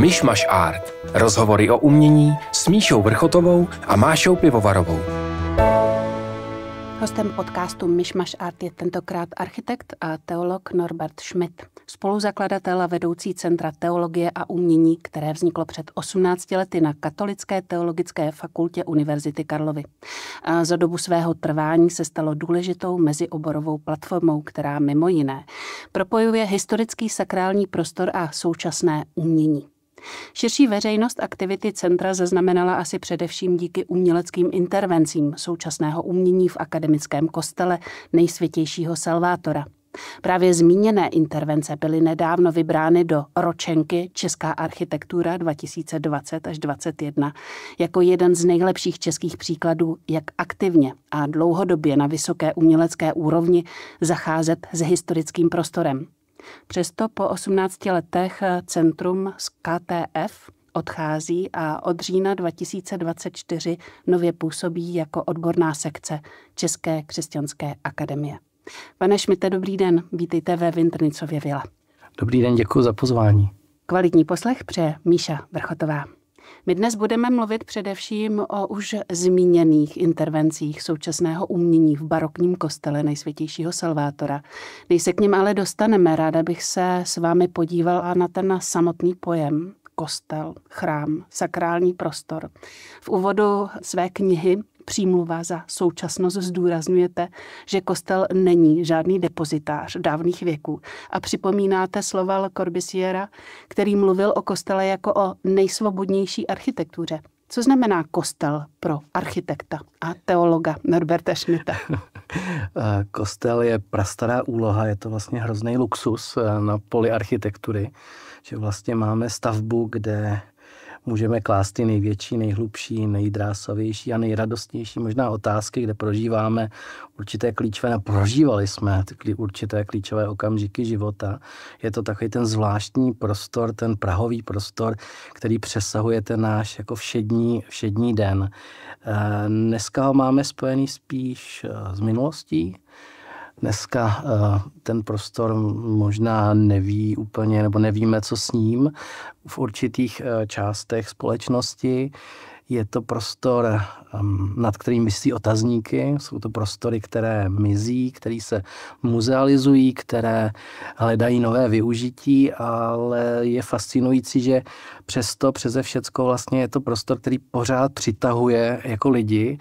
Myšmaš Art. Rozhovory o umění s Míšou Vrchotovou a Mášou Pivovarovou. Hostem podcastu Myšmaš Art je tentokrát architekt a teolog Norbert Schmidt, spoluzakladatel a vedoucí Centra teologie a umění, které vzniklo před 18 lety na Katolické teologické fakultě Univerzity Karlovy. A za dobu svého trvání se stalo důležitou mezioborovou platformou, která mimo jiné propojuje historický sakrální prostor a současné umění. Širší veřejnost aktivity centra zaznamenala asi především díky uměleckým intervencím současného umění v akademickém kostele nejsvětějšího Salvátora. Právě zmíněné intervence byly nedávno vybrány do ročenky Česká architektura 2020 až 2021 jako jeden z nejlepších českých příkladů, jak aktivně a dlouhodobě na vysoké umělecké úrovni zacházet s historickým prostorem. Přesto po 18 letech eh, centrum z KTF odchází a od října 2024 nově působí jako odborná sekce České křesťanské akademie. Pane Šmite, dobrý den, vítejte ve Vintrnicově vila. Dobrý den, děkuji za pozvání. Kvalitní poslech přeje Míša Vrchotová. My dnes budeme mluvit především o už zmíněných intervencích současného umění v barokním kostele nejsvětějšího Salvátora. Než se k ním ale dostaneme, ráda bych se s vámi podívala na ten samotný pojem kostel, chrám, sakrální prostor. V úvodu své knihy přímluva za současnost zdůrazňujete, že kostel není žádný depozitář dávných věků a připomínáte slova Le Corbusiera, který mluvil o kostele jako o nejsvobodnější architektuře. Co znamená kostel pro architekta a teologa Norberta Schmidta? Eh, kostel je prastará úloha, je to vlastně hrozný luxus eh, na poli architektury, že vlastně máme stavbu, kde můžeme klást ty největší, nejhlubší, nejdrásovější a nejradostnější možná otázky, kde prožíváme určité klíčové, prožívali jsme ty určité klíčové okamžiky života. Je to takový ten zvláštní prostor, ten prahový prostor, který přesahuje ten náš jako všední, všední den. Eh, dneska ho máme spojený spíš eh, s minulostí, Dneska eh, ten prostor možná neví úplně, nebo nevíme, co s ním. V určitých eh, částech společnosti je to prostor, ehm, nad kterým myslí otazníky. Jsou to prostory, které mizí, které se muzealizují, které hledají nové využití, ale je fascinující, že přesto, přeze všecko vlastně je to prostor, který pořád přitahuje jako lidi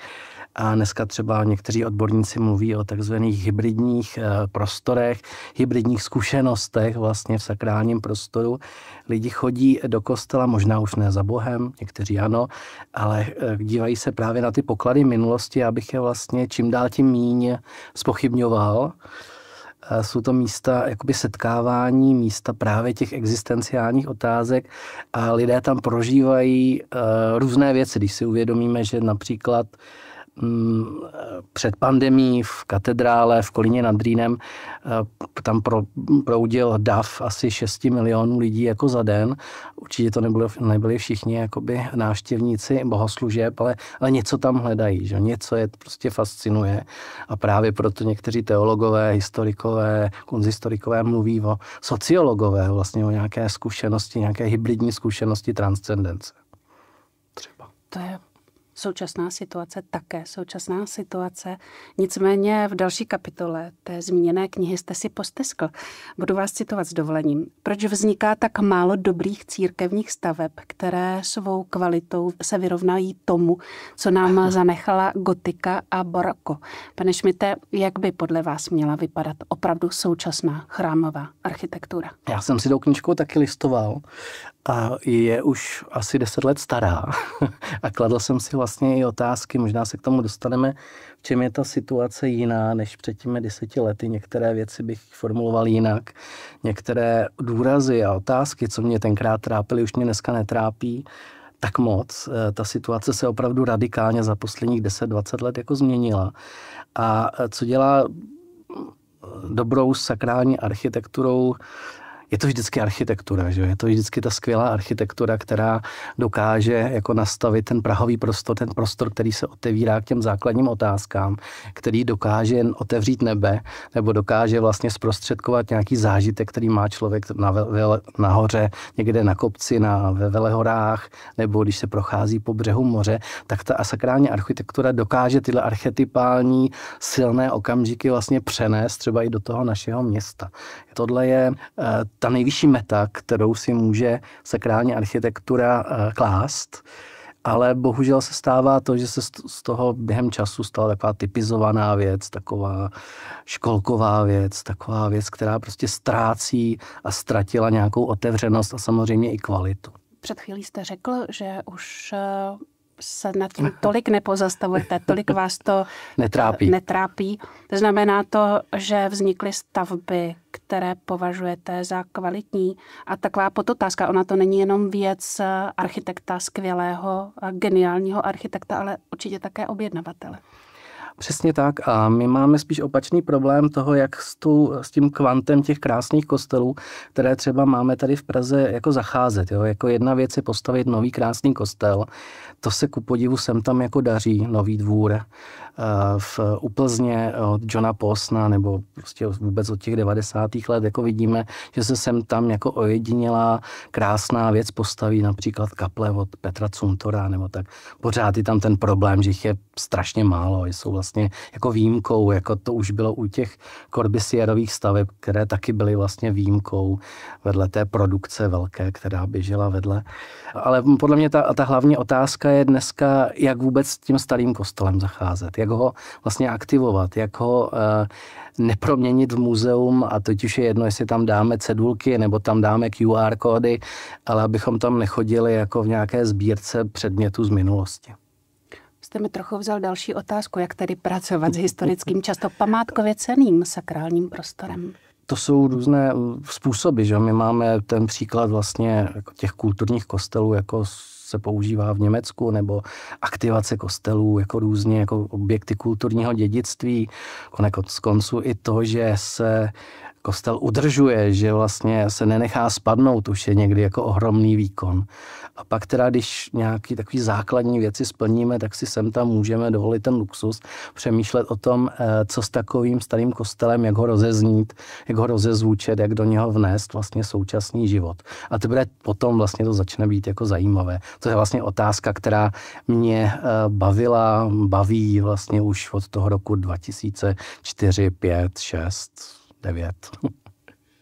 a dneska třeba někteří odborníci mluví o takzvaných hybridních eh, prostorech, hybridních zkušenostech vlastně v sakrálním prostoru. Lidi chodí do kostela, možná už ne za Bohem, někteří ano, ale eh, dívají se právě na ty poklady minulosti, abych je vlastně čím dál tím míň spochybňoval jsou to místa jakoby setkávání, místa právě těch existenciálních otázek a lidé tam prožívají uh, různé věci. Když si uvědomíme, že například Eh, před pandemí v katedrále v Kolíně nad Rýnem eh, tam pro, proudil dav asi 6 milionů lidí jako za den. Určitě to nebyli, nebyli všichni jakoby návštěvníci bohoslužeb, ale, ale něco tam hledají, že něco je prostě fascinuje a právě proto někteří teologové, historikové, konzistorikové mluví o sociologové, vlastně o nějaké zkušenosti, nějaké hybridní zkušenosti transcendence. Třeba. To je současná situace také současná situace. Nicméně v další kapitole té zmíněné knihy jste si posteskl. Budu vás citovat s dovolením. Proč vzniká tak málo dobrých církevních staveb, které svou kvalitou se vyrovnají tomu, co nám zanechala gotika a baroko? Pane Šmite, jak by podle vás měla vypadat opravdu současná chrámová architektura? Já jsem si tou knižkou taky listoval a je už asi deset let stará. a kladl jsem si vlastně i otázky, možná se k tomu dostaneme, v čem je ta situace jiná než před těmi deseti lety. Některé věci bych formuloval jinak. Některé důrazy a otázky, co mě tenkrát trápily, už mě dneska netrápí tak moc. Eh, ta situace se opravdu radikálně za posledních 10-20 let jako změnila. A eh, co dělá mm, dobrou sakrální architekturou je to vždycky architektura, že? je to vždycky ta skvělá architektura, která dokáže jako nastavit ten prahový prostor, ten prostor, který se otevírá k těm základním otázkám, který dokáže jen otevřít nebe, nebo dokáže vlastně zprostředkovat nějaký zážitek, který má člověk na vele, nahoře, někde na kopci, na, ve velehorách, nebo když se prochází po břehu moře, tak ta sakrální architektura dokáže tyhle archetypální silné okamžiky vlastně přenést třeba i do toho našeho města. Tohle je eh, ta nejvyšší meta, kterou si může sakrální architektura eh, klást, ale bohužel se stává to, že se z toho během času stala taková typizovaná věc, taková školková věc, taková věc, která prostě ztrácí a ztratila nějakou otevřenost a samozřejmě i kvalitu. Před chvílí jste řekl, že už eh, se nad tím tolik nepozastavujete, tolik vás to netrápí. netrápí. Znamená to, že vznikly stavby, které považujete za kvalitní. A taková podotázka, ona to není jenom věc eh, architekta skvělého, eh, geniálního architekta, ale určitě také objednavatele. Přesně tak a my máme spíš opačný problém toho, jak s, tu, s tím kvantem těch krásných kostelů, které třeba máme tady v Praze, jako zacházet. Jo? Jako jedna věc je postavit nový krásný kostel to se ku podivu sem tam jako daří, Nový dvůr, eh, v Uplzně od Johna Posna nebo prostě vůbec od těch 90. let, jako vidíme, že se sem tam jako ojedinělá krásná věc postaví, například kaple od Petra Cuntora nebo tak. Pořád je tam ten problém, že jich je strašně málo, jsou vlastně jako výjimkou, jako to už bylo u těch korbisierových staveb, které taky byly vlastně výjimkou vedle té produkce velké, která běžela vedle. Ale podle mě ta, ta hlavní otázka otázka je dneska, jak vůbec s tím starým kostelem zacházet, jak ho vlastně aktivovat, jak ho eh, neproměnit v muzeum a totiž je jedno, jestli tam dáme cedulky nebo tam dáme QR kódy, ale abychom tam nechodili jako v nějaké sbírce předmětů z minulosti jste mi trochu vzal další otázku, jak tedy pracovat s historickým, často památkově ceným sakrálním prostorem. To jsou různé eh, způsoby, že my máme ten příklad vlastně jako těch kulturních kostelů jako se používá v Německu, nebo aktivace kostelů jako různě jako objekty kulturního dědictví. Konec konců i to, že se kostel udržuje, že vlastně se nenechá spadnout, už je někdy jako ohromný výkon. A pak teda, když nějaký takový základní věci splníme, tak si sem tam můžeme dovolit ten luxus, přemýšlet o tom, eh, co s takovým starým kostelem, jak ho rozeznít, jak ho rozezvučet, jak do něho vnést vlastně současný život. A teprve potom vlastně to začne být jako zajímavé. To je vlastně otázka, která mě eh, bavila, baví vlastně už od toho roku 2004, 5, 6, 9.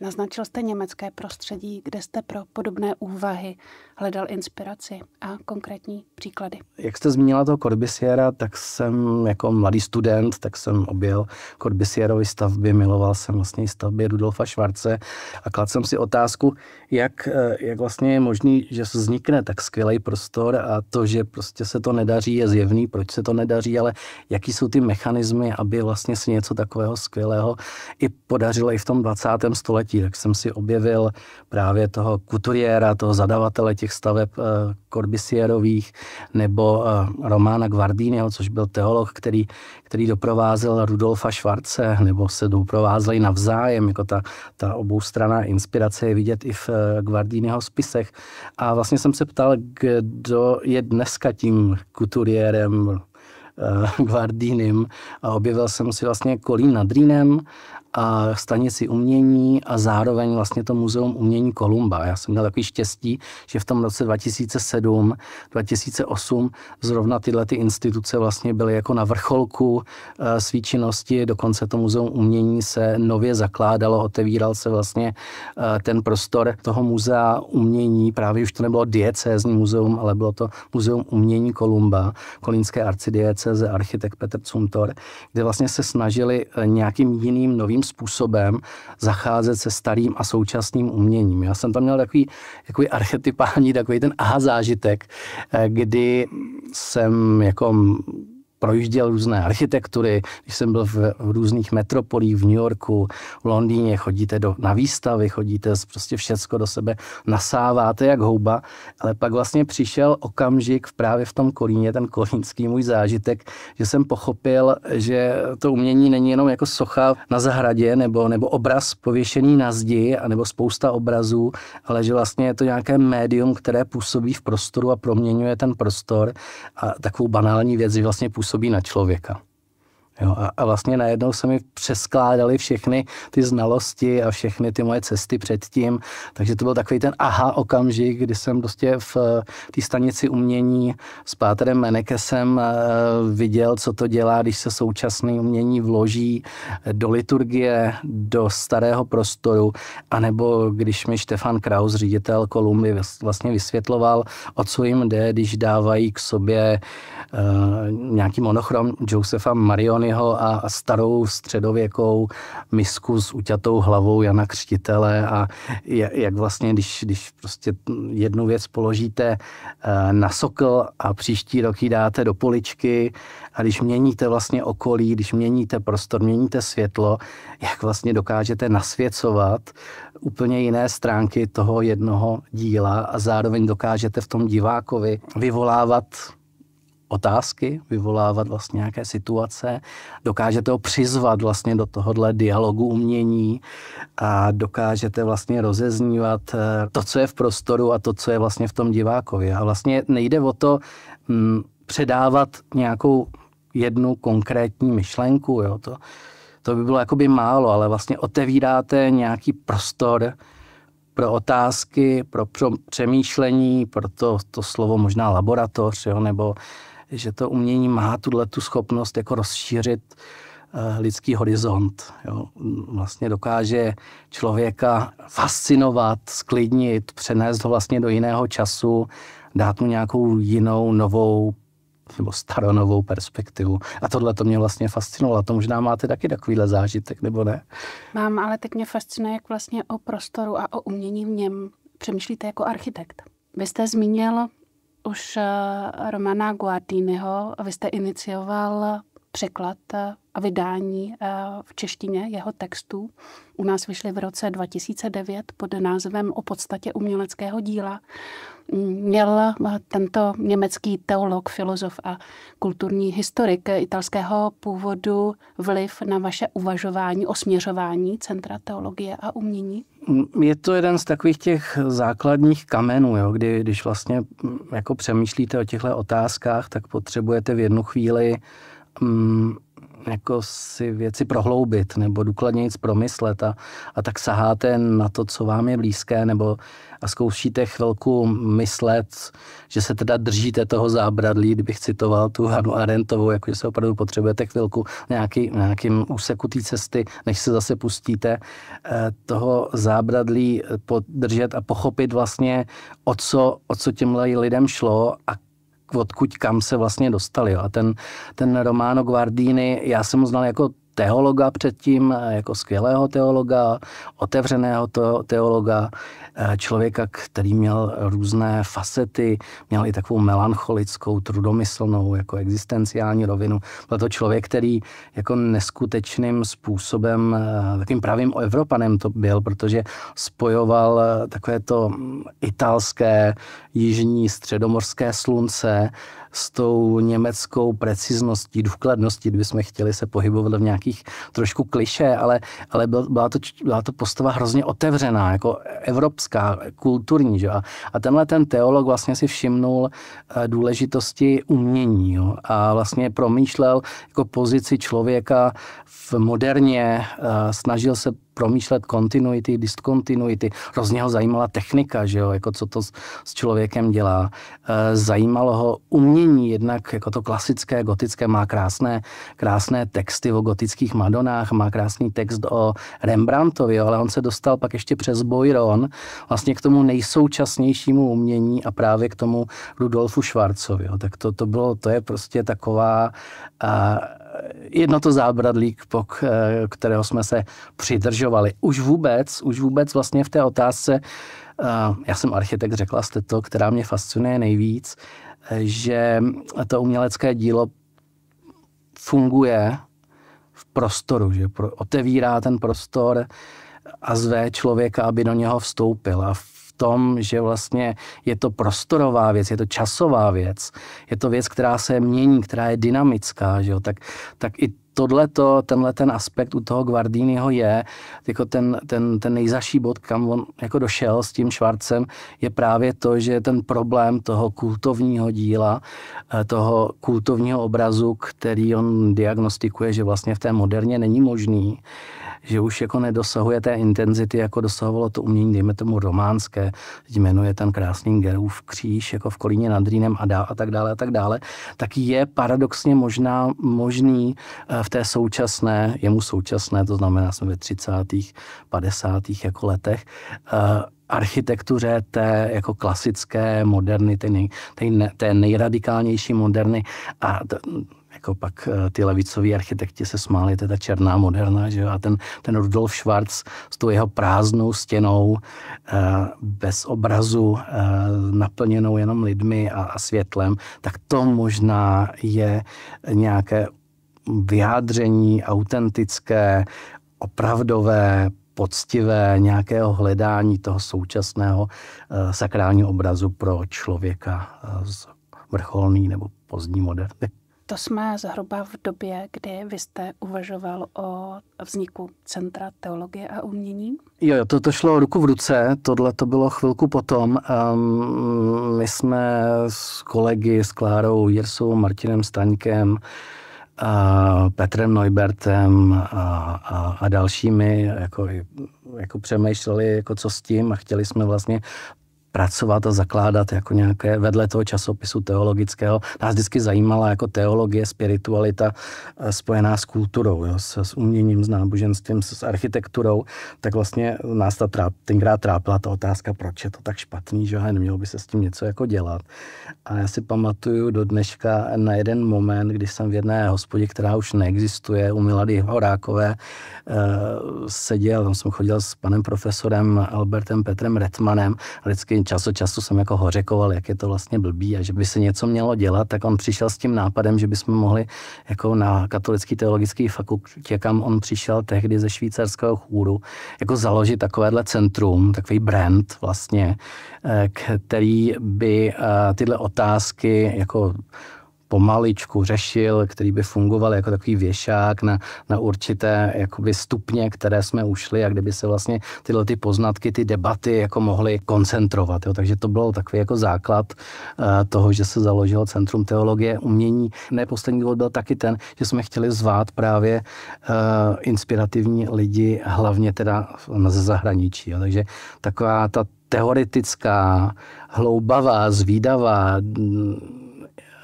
Naznačil jste německé prostředí, kde jste pro podobné úvahy hledal inspiraci a konkrétní příklady. Jak jste zmínila toho Corbisiera, tak jsem jako mladý student, tak jsem objel Corbisierovy stavby, miloval jsem vlastně stavby Rudolfa Švarce a kladl jsem si otázku, jak, eh, jak vlastně je možný, že se vznikne tak skvělý prostor a to, že prostě se to nedaří, je zjevný, proč se to nedaří, ale jaký jsou ty mechanismy, aby vlastně si něco takového skvělého i podařilo i v tom 20. století. Tak jsem si objevil právě toho kuturiéra, toho zadavatele těch těch staveb eh, Corbisierových nebo eh, Romána Guardiniho, což byl teolog, který, který doprovázel Rudolfa Švarce, nebo se doprovázeli navzájem, jako ta, ta oboustraná inspirace je vidět i v eh, Guardiniho spisech. A vlastně jsem se ptal, kdo je dneska tím kuturiérem, Guardinim a objevil jsem si vlastně Kolín nad Rýnem a stanici umění a zároveň vlastně to muzeum umění Kolumba. Já jsem měl takový štěstí, že v tom roce 2007, 2008 zrovna tyhle ty instituce vlastně byly jako na vrcholku eh, svý činnosti, dokonce to muzeum umění se nově zakládalo, otevíral se vlastně eh, ten prostor toho muzea umění, právě už to nebylo diecézní muzeum, ale bylo to muzeum umění Kolumba, kolínské arcidieceze, architekt Petr Cuntor, kde vlastně se snažili eh, nějakým jiným novým způsobem zacházet se starým a současným uměním. Já jsem tam měl takový, takový archetypální, takový ten aha zážitek, eh, kdy jsem jako projížděl různé architektury, když jsem byl v, v různých metropolích v New Yorku, v Londýně, chodíte do, na výstavy, chodíte prostě všecko do sebe, nasáváte jak houba, ale pak vlastně přišel okamžik v právě v tom Kolíně, ten kolínský můj zážitek, že jsem pochopil, že to umění není jenom jako socha na zahradě nebo, nebo obraz pověšený na zdi a nebo spousta obrazů, ale že vlastně je to nějaké médium, které působí v prostoru a proměňuje ten prostor a takovou banální věc, že vlastně působí působí na člověka. Jo, a, a vlastně najednou se mi přeskládaly všechny ty znalosti a všechny ty moje cesty předtím, takže to byl takový ten aha okamžik, kdy jsem prostě v eh, té stanici umění s Páterem Menekesem eh, viděl, co to dělá, když se současné umění vloží eh, do liturgie, do starého prostoru, anebo když mi Štefan Kraus, ředitel Kolumby, vlastně vysvětloval, o co jim jde, když dávají k sobě uh, Eh, nějaký monochrom Josefa Marioniho a starou středověkou misku s uťatou hlavou Jana Křtitele a jak vlastně, když, když prostě jednu věc položíte eh, na sokl a příští rok ji dáte do poličky a když měníte vlastně okolí, když měníte prostor, měníte světlo, jak vlastně dokážete nasvěcovat úplně jiné stránky toho jednoho díla a zároveň dokážete v tom divákovi vyvolávat otázky, vyvolávat vlastně nějaké situace, dokážete ho přizvat vlastně do tohohle dialogu umění a dokážete vlastně rozeznívat eh, to, co je v prostoru a to, co je vlastně v tom divákovi. A vlastně nejde o to m, mm, předávat nějakou jednu konkrétní myšlenku, jo, to, to by bylo jakoby málo, ale vlastně otevíráte nějaký prostor, pro otázky, pro přemýšlení, pro to, to slovo možná laboratoř, jo, nebo že to umění má tuhle tu schopnost jako rozšířit eh, lidský horizont. Jo. Vlastně dokáže člověka fascinovat, sklidnit, přenést ho vlastně do jiného času, dát mu nějakou jinou, novou nebo staronovou perspektivu. A tohle to mě vlastně fascinovalo. To možná máte taky takovýhle zážitek, nebo ne? Mám, ale teď mě fascinuje, jak vlastně o prostoru a o umění v něm přemýšlíte jako architekt. Vy jste zmínil už eh, Romana Guardiniho. Vy jste inicioval překlad eh, a vydání eh, v češtině jeho textů. U nás vyšly v roce 2009 pod názvem O podstatě uměleckého díla. Mm, měl eh, tento německý teolog, filozof a kulturní historik italského původu vliv na vaše uvažování o směřování Centra teologie a umění? Mm, je to jeden z takových těch základních kamenů, jo, kdy, když vlastně mm, jako přemýšlíte o těchto otázkách, tak potřebujete v jednu chvíli mm, jako si věci prohloubit nebo důkladněji promyslet a, a tak saháte na to, co vám je blízké nebo a zkoušíte chvilku myslet, že se teda držíte toho zábradlí, kdybych citoval tu Hanu Arentovou, jakože se opravdu potřebujete chvilku nějaký, nějakým úseku té cesty, než se zase pustíte eh, toho zábradlí podržet a pochopit vlastně, o co, o co těmhle lidem šlo a odkud kam se vlastně dostali. Jo. A ten, ten Romano Guardini, já jsem ho znal jako teologa předtím, eh, jako skvělého teologa, otevřeného teologa, eh, člověka, který měl různé facety, měl i takovou melancholickou, trudomyslnou, jako existenciální rovinu. Byl to člověk, který jako neskutečným způsobem, eh, takým pravým Evropanem to byl, protože spojoval takové to mm, italské, jižní, středomorské slunce s tou německou precizností, důkladností, kdybychom chtěli se pohybovat v nějakých trošku kliše, ale, ale byla, to, byla to postava hrozně otevřená, jako evropská, kulturní. Že? A, a tenhle ten teolog vlastně si všimnul eh, důležitosti umění jo? a vlastně promýšlel jako pozici člověka v moderně, eh, snažil se promýšlet kontinuity, diskontinuity. Hrozně ho zajímala technika, že jo, jako co to s, s člověkem dělá. Eh, zajímalo ho umění, jednak jako to klasické gotické má krásné, krásné texty o gotických madonách, má krásný text o Rembrandtovi, ale on se dostal pak ještě přes Boyron, vlastně k tomu nejsoučasnějšímu umění a právě k tomu Rudolfu Schwarzovi. Jo. Tak to, to bylo, to je prostě taková a, eh, jedno to zábradlí, eh, kterého jsme se přidržovali. Už vůbec, už vůbec vlastně v té otázce, eh, já jsem architekt, řekla jste to, která mě fascinuje nejvíc, eh, že to umělecké dílo funguje v prostoru, že otevírá ten prostor a zve člověka, aby do něho vstoupil. A tom, že vlastně je to prostorová věc, je to časová věc, je to věc, která se mění, která je dynamická, že jo? Tak, tak i to, tenhle ten aspekt u toho Guardiniho je, jako ten, ten, ten nejzaší bod, kam on jako došel s tím Švarcem, je právě to, že ten problém toho kultovního díla, eh, toho kultovního obrazu, který on diagnostikuje, že vlastně v té moderně není možný, že už jako nedosahuje té intenzity, jako dosahovalo to umění, dejme tomu románské, jmenuje ten krásný Gerův kříž, jako v Kolíně nad Rýnem a, dá, a tak dále a tak dále, tak je paradoxně možná možný eh, v té současné, jemu současné, to znamená jsme ve 30. 50. jako letech, eh, architektuře té jako klasické moderny, té, nej, té, nejradikálnější moderny a t, jako pak eh, ty levicoví architekti se smáli, to je ta černá moderna, že jo? a ten, ten Rudolf Schwarz s tou jeho prázdnou stěnou, eh, bez obrazu, eh, naplněnou jenom lidmi a, a světlem, tak to možná je nějaké vyjádření autentické, opravdové, poctivé nějakého hledání toho současného sakrálního obrazu pro člověka z vrcholný nebo pozdní moderny. To jsme zhruba v době, kdy vy jste uvažoval o vzniku Centra teologie a umění? Jo, to, to šlo ruku v ruce, tohle to bylo chvilku potom. Um, my jsme s kolegy, s Klárou Jirsou, Martinem Staňkem, a Petrem Neubertem a, a, a dalšími jako, jako přemýšleli, jako co s tím a chtěli jsme vlastně pracovat a zakládat jako nějaké vedle toho časopisu teologického. Nás vždycky zajímala jako teologie, spiritualita eh, spojená s kulturou, jo, s, s uměním, s náboženstvím, s, s architekturou, tak vlastně nás ta tráp, tenkrát trápila ta otázka, proč je to tak špatný, že a nemělo by se s tím něco jako dělat. A já si pamatuju do dneška na jeden moment, kdy jsem v jedné hospodě, která už neexistuje, u Milady Horákové, eh, seděl, tam jsem chodil s panem profesorem Albertem Petrem Retmanem a vždycky čas od času jsem jako hořekoval, jak je to vlastně blbý a že by se něco mělo dělat, tak on přišel s tím nápadem, že bychom mohli jako na katolický teologický fakultě, kam on přišel tehdy ze švýcarského chůru, jako založit takovéhle centrum, takový brand vlastně, eh, který by eh, tyhle otázky jako pomaličku řešil, který by fungoval jako takový věšák na, na určité jakoby stupně, které jsme ušli a kdyby se vlastně tyhle ty poznatky, ty debaty jako mohly koncentrovat. Jo. Takže to bylo takový jako základ eh, toho, že se založilo Centrum teologie umění. Ne poslední důvod byl taky ten, že jsme chtěli zvát právě eh, inspirativní lidi, hlavně teda ze zahraničí. Jo. Takže taková ta teoretická, hloubavá, zvídavá,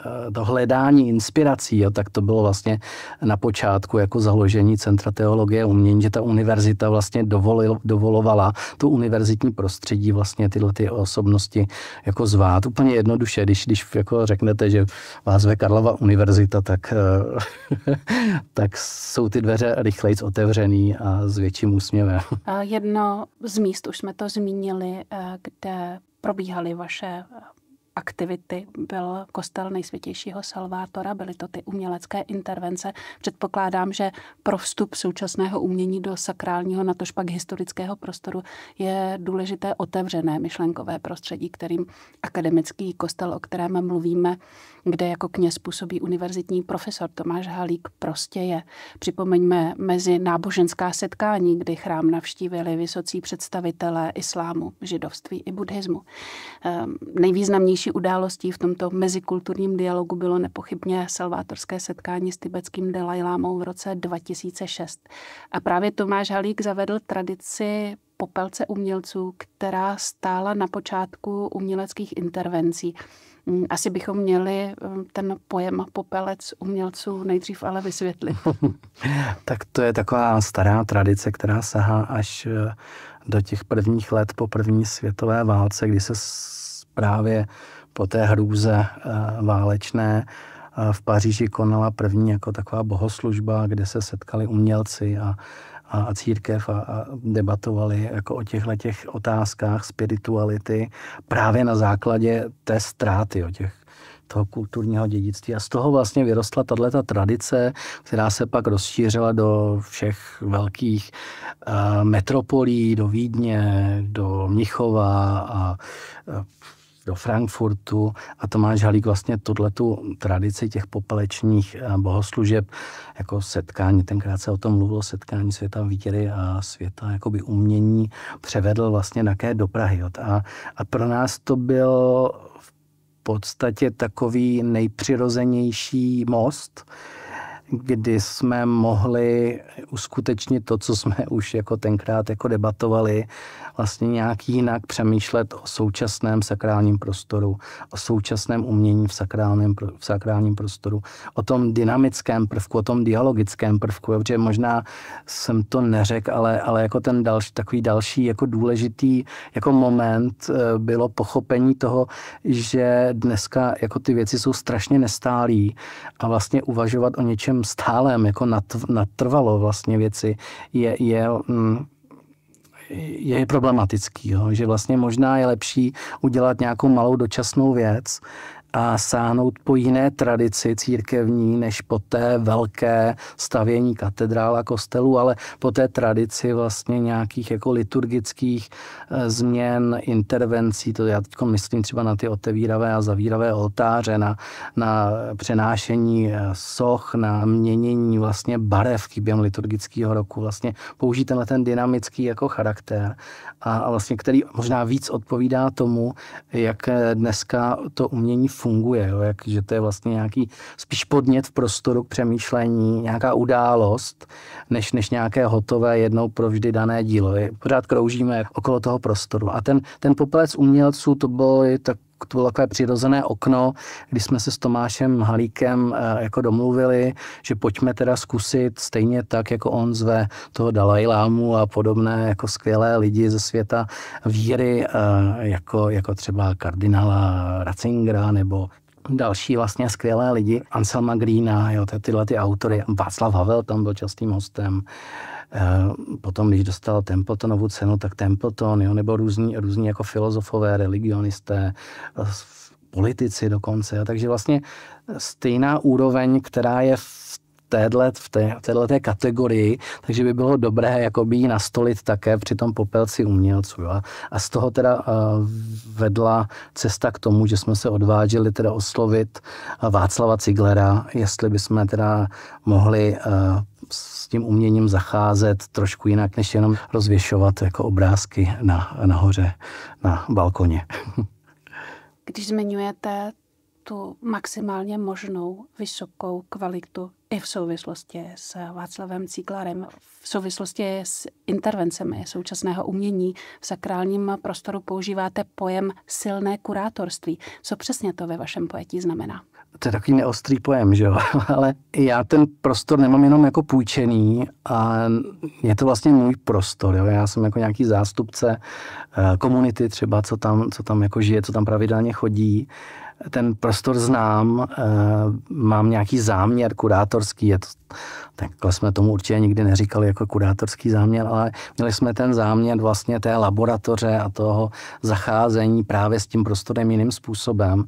Eh, to hledání inspirací, jo, tak to bylo vlastně na počátku jako založení Centra teologie umění, že ta univerzita vlastně dovolil, dovolovala tu univerzitní prostředí vlastně tyhle ty osobnosti jako zvát. Úplně jednoduše, když, když jako řeknete, že vás ve Karlova univerzita, tak, eh, tak jsou ty dveře rychleji otevřený a s větším úsměvem. Eh, jedno z míst, už jsme to zmínili, kde probíhaly vaše aktivity byl kostel nejsvětějšího Salvátora, byly to ty umělecké intervence. Předpokládám, že pro vstup současného umění do sakrálního, natož pak historického prostoru je důležité otevřené myšlenkové prostředí, kterým akademický kostel, o kterém mluvíme, kde jako kněz působí univerzitní profesor Tomáš Halík, prostě je. Připomeňme mezi náboženská setkání, kdy chrám navštívili vysocí představitelé islámu, židovství i buddhismu. Ehm, nejvýznamnější nejdůležitější událostí v tomto mezikulturním dialogu bylo nepochybně salvátorské setkání s tibetským Dalajlámou v roce 2006. A právě Tomáš Halík zavedl tradici popelce umělců, která stála na počátku uměleckých intervencí. Hm, asi bychom měli hm, ten pojem popelec umělců nejdřív ale vysvětlit. tak to je taková stará tradice, která sahá až eh, do těch prvních let po první světové válce, kdy se právě po té hrůze eh, válečné eh, v Paříži konala první jako taková bohoslužba, kde se setkali umělci a, a, a církev a, a debatovali jako o těchto těch otázkách spirituality právě na základě té ztráty, o těch toho kulturního dědictví. A z toho vlastně vyrostla ta tradice, která se pak rozšířila do všech velkých eh, metropolí, do Vídně, do Mnichova a do Frankfurtu a Tomáš Halík vlastně tu tradici těch popelečních eh, bohoslužeb, jako setkání, tenkrát se o tom mluvilo, setkání světa vítěry a světa jakoby umění, převedl vlastně také do Prahy. A, a pro nás to byl v podstatě takový nejpřirozenější most, kdy jsme mohli uskutečnit to, co jsme už jako tenkrát jako debatovali, vlastně nějak jinak přemýšlet o současném sakrálním prostoru, o současném umění v sakrálním, v sakrálním prostoru, o tom dynamickém prvku, o tom dialogickém prvku, protože možná jsem to neřekl, ale, ale jako ten další, takový další jako důležitý jako moment eh, bylo pochopení toho, že dneska jako ty věci jsou strašně nestálí a vlastně uvažovat o něčem stále stálem, jako natrvalo vlastně věci, je, je mm, je problematický, jo? že vlastně možná je lepší udělat nějakou malou dočasnou věc, a sáhnout po jiné tradici církevní, než po té velké stavění katedrála kostelů, ale po té tradici vlastně nějakých jako liturgických eh, změn, intervencí, to já teď myslím třeba na ty otevíravé a zavíravé oltáře, na, na přenášení eh, soch, na měnění vlastně barev během liturgického roku, vlastně použít tenhle ten dynamický jako charakter a, a vlastně který možná víc odpovídá tomu, jak eh, dneska to umění funguje, jo, jak, že to je vlastně nějaký spíš podnět v prostoru k přemýšlení, nějaká událost, než, než nějaké hotové jednou provždy dané dílo. Je, pořád kroužíme okolo toho prostoru. A ten, ten popelec umělců, to byl tak to bylo takové přirozené okno, kdy jsme se s Tomášem Halíkem eh, jako domluvili, že pojďme teda zkusit stejně tak, jako on zve toho Dalaj Lámu a podobné jako skvělé lidi ze světa víry, eh, jako, jako třeba kardinála Ratzingera nebo další vlastně skvělé lidi, Anselma Greena, jo, tyhle ty autory, Václav Havel tam byl častým hostem, Eh, potom, když dostal Templetonovu cenu, tak Templeton, jo, nebo různí, různí jako filozofové, religionisté, eh, politici dokonce. Jo. Takže vlastně stejná úroveň, která je v téhle, v, té, v té kategorii, takže by bylo dobré jakoby ji nastolit také při tom popelci umělců. Jo. A z toho teda uh, vedla cesta k tomu, že jsme se odvážili teda oslovit Václava Ciglera, jestli bychom teda mohli uh, s tím uměním zacházet trošku jinak, než jenom rozvěšovat jako obrázky na, nahoře, na balkoně. Když zmiňujete tu maximálně možnou vysokou kvalitu i v souvislosti s Václavem Cíklarem, v souvislosti s intervencemi současného umění v sakrálním prostoru používáte pojem silné kurátorství. Co přesně to ve vašem pojetí znamená? to je takový neostrý pojem, že jo? ale já ten prostor nemám jenom jako půjčený a je to vlastně můj prostor. Jo? Já jsem jako nějaký zástupce eh, komunity uh, třeba, co tam, co tam jako žije, co tam pravidelně chodí ten prostor znám, eh, mám nějaký záměr kurátorský, je to, takhle jako jsme tomu určitě nikdy neříkali jako kurátorský záměr, ale měli jsme ten záměr vlastně té laboratoře a toho zacházení právě s tím prostorem jiným způsobem.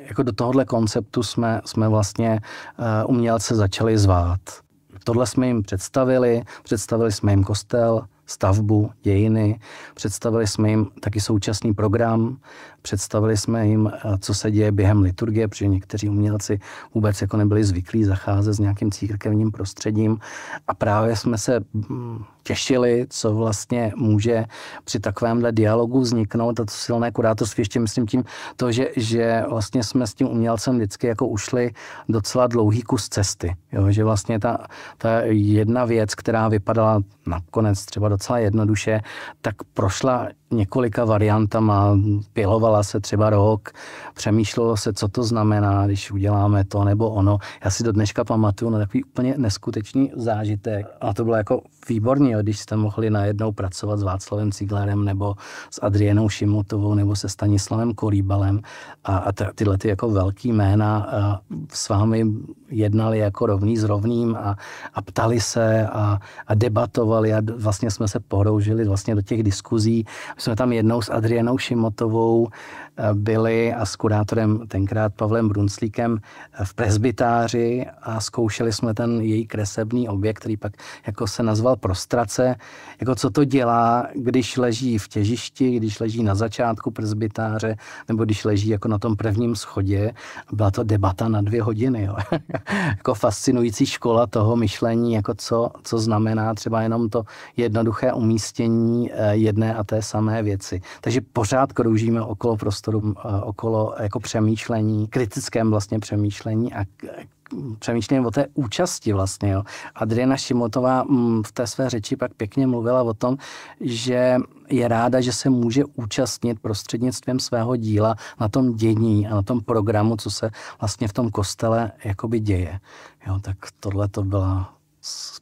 Jako do tohohle konceptu jsme, jsme vlastně eh, umělce začali zvát. Tohle jsme jim představili, představili jsme jim kostel, stavbu, dějiny. Představili jsme jim taky současný program, Představili jsme jim, eh, co se děje během liturgie, protože někteří umělci vůbec jako nebyli zvyklí zacházet s nějakým církevním prostředím a právě jsme se mm, těšili, co vlastně může při takovémhle dialogu vzniknout a to silné kurátorství, ještě myslím tím to, že, že vlastně jsme s tím umělcem vždycky jako ušli docela dlouhý kus cesty, jo? že vlastně ta, ta jedna věc, která vypadala nakonec třeba docela jednoduše, tak prošla několika variantama, pilovala se třeba rok, přemýšlelo se, co to znamená, když uděláme to nebo ono. Já si do dneška pamatuju na takový úplně neskutečný zážitek a to bylo jako výborný, když jste mohli najednou pracovat s Václavem Ciglerem nebo s Adrienou Šimutovou nebo se Stanislavem Kolíbalem a, a tyhle ty jako velký jména s vámi jednali jako rovný s rovným a, a ptali se a, a debatovali a vlastně jsme se pohroužili vlastně do těch diskuzí jsme tam jednou s Adrianou Šimotovou eh, byli a s kurátorem tenkrát Pavlem Brunslíkem eh, v presbytáři a zkoušeli jsme ten její kresebný objekt, který pak jako se nazval prostrace. Jako co to dělá, když leží v těžišti, když leží na začátku presbytáře nebo když leží jako na tom prvním schodě. Byla to debata na dvě hodiny. Jo. jako fascinující škola toho myšlení, jako co, co znamená třeba jenom to jednoduché umístění eh, jedné a té samé samé věci. Takže pořád kroužíme okolo prostoru, eh, okolo eh, jako přemýšlení, kritickém vlastně přemýšlení a eh, přemýšlím o té účasti vlastně. Jo. Adriana Šimotová mm, v té své řeči pak pěkně mluvila o tom, že je ráda, že se může účastnit prostřednictvím svého díla na tom dění a na tom programu, co se vlastně v tom kostele jakoby děje. Jo, tak tohle to byla,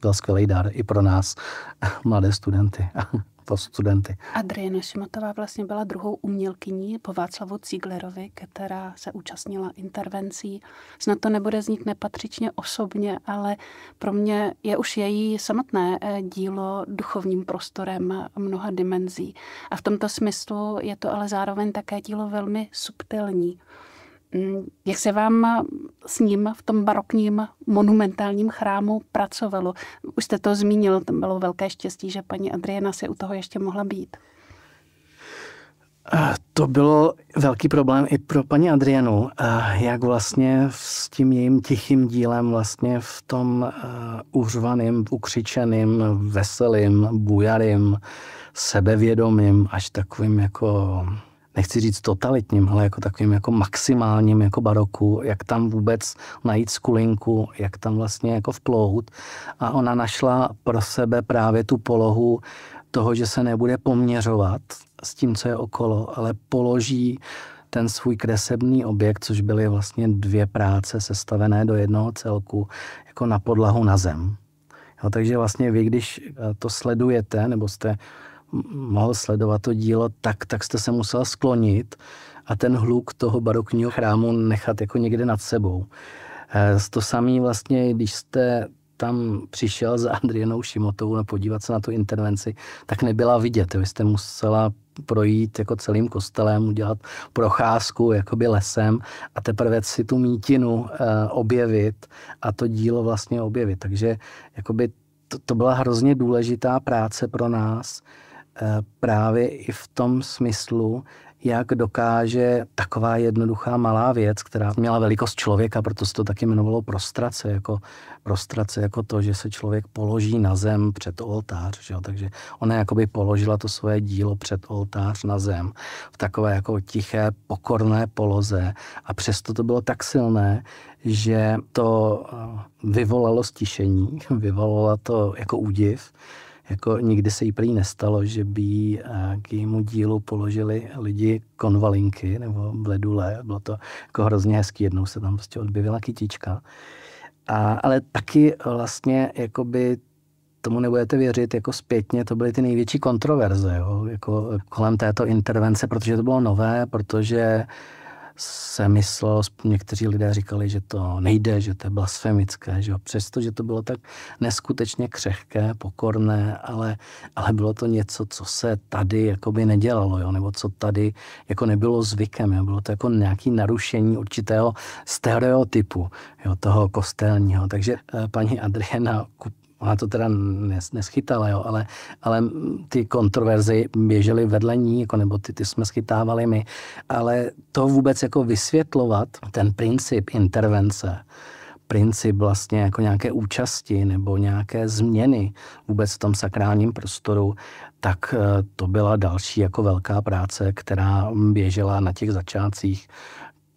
byl skvělý dar i pro nás, mladé studenty. pro studenty. Adriana Šimatová vlastně byla druhou umělkyní po Václavu Cíglerovi, která se účastnila intervencí. Snad to nebude znít nepatřičně osobně, ale pro mě je už její samotné eh, dílo duchovním prostorem mnoha dimenzí. A v tomto smyslu je to ale zároveň také dílo velmi subtilní. Mm, jak se vám s ním v tom barokním monumentálním chrámu pracovalo? Už jste to zmínil, tam bylo velké štěstí, že paní Adriana se u toho ještě mohla být. To bylo velký problém i pro paní Adrianu, jak vlastně s tím jejím tichým dílem, vlastně v tom eh, uřvaným, ukřičeným, veselým, bujarým, sebevědomým, až takovým jako nechci říct totalitním, ale jako takovým jako maximálním jako baroku, jak tam vůbec najít skulinku, jak tam vlastně jako vplout. A ona našla pro sebe právě tu polohu toho, že se nebude poměřovat s tím, co je okolo, ale položí ten svůj kresebný objekt, což byly vlastně dvě práce sestavené do jednoho celku, jako na podlahu na zem. Jo, takže vlastně vy, když eh, to sledujete, nebo jste mohl sledovat to dílo tak, tak jste se musel sklonit a ten hluk toho barokního chrámu nechat jako někde nad sebou. Eh, to samé vlastně, když jste tam přišel za Adrianou Šimotovou na podívat se na tu intervenci, tak nebyla vidět. Vy jste musela projít jako celým kostelem, udělat procházku jakoby lesem a teprve si tu mítinu e, objevit a to dílo vlastně objevit. Takže jakoby to, to byla hrozně důležitá práce pro nás, Eh, právě i v tom smyslu, jak dokáže taková jednoduchá malá věc, která měla velikost člověka, proto se to taky jmenovalo prostrace, jako prostrace jako to, že se člověk položí na zem před oltář, že jo? takže ona jakoby položila to svoje dílo před oltář na zem v takové jako tiché, pokorné poloze a přesto to bylo tak silné, že to eh, vyvolalo stišení, vyvolalo to jako údiv jako nikdy se jí prý nestalo, že by eh, k jejímu dílu položili lidi konvalinky nebo bledule. Bylo to jako hrozně hezký, jednou se tam prostě odbyvila kytička. A, ale taky vlastně jakoby tomu nebudete věřit, jako zpětně to byly ty největší kontroverze jo? Jako kolem této intervence, protože to bylo nové, protože se myslel, někteří lidé říkali, že to nejde, že to je blasfemické, že jo. Přesto, že to bylo tak neskutečně křehké, pokorné, ale, ale bylo to něco, co se tady jakoby nedělalo, jo, nebo co tady jako nebylo zvykem, jo. Bylo to jako nějaký narušení určitého stereotypu, jo, toho kostelního. Takže eh, paní Adriana ona to teda nes, neschytala, jo, ale, ale ty kontroverzy běžely vedle ní, jako, nebo ty, ty jsme schytávali my, ale to vůbec jako vysvětlovat, ten princip intervence, princip vlastně jako nějaké účasti nebo nějaké změny vůbec v tom sakrálním prostoru, tak eh, to byla další jako velká práce, která běžela na těch začátcích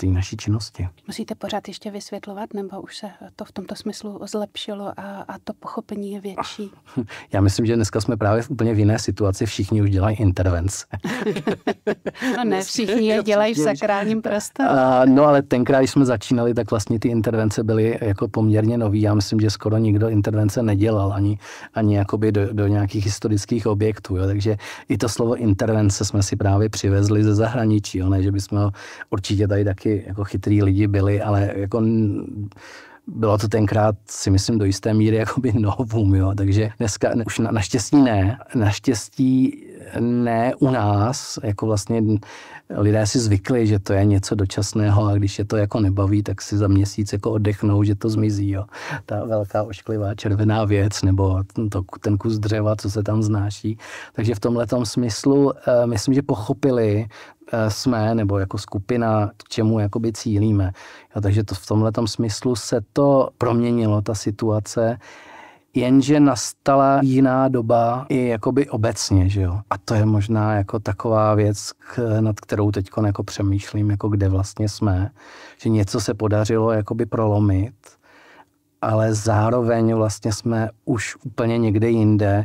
té naší činnosti. Musíte pořád ještě vysvětlovat, nebo už se to v tomto smyslu zlepšilo a, a to pochopení je větší? Já myslím, že dneska jsme právě v úplně v jiné situaci. Všichni už dělají intervence. no ne, všichni je dělají v sakrálním prostoru. A, no ale tenkrát, když jsme začínali, tak vlastně ty intervence byly jako poměrně nový. Já myslím, že skoro nikdo intervence nedělal ani, ani jakoby do, do nějakých historických objektů. Jo. Takže i to slovo intervence jsme si právě přivezli ze zahraničí. Jo. Ne, že bychom ho určitě tady taky taky jako chytrý lidi byli, ale jako bylo to tenkrát, si myslím, do jisté míry jakoby novum, jo. Takže dneska už na, naštěstí ne. Naštěstí ne u nás, jako vlastně lidé si zvykli, že to je něco dočasného a když je to jako nebaví, tak si za měsíc jako oddechnou, že to zmizí, jo. Ta velká ošklivá červená věc nebo to, ten kus dřeva, co se tam znáší. Takže v tomhle smyslu eh, myslím, že pochopili Eh, jsme, nebo jako skupina, k čemu jakoby cílíme. A takže to v tomhle smyslu se to proměnilo, ta situace, jenže nastala jiná doba i jakoby obecně, že jo. A to je možná jako taková věc, nad kterou teď jako přemýšlím, jako kde vlastně jsme, že něco se podařilo jakoby prolomit, ale zároveň vlastně jsme už úplně někde jinde,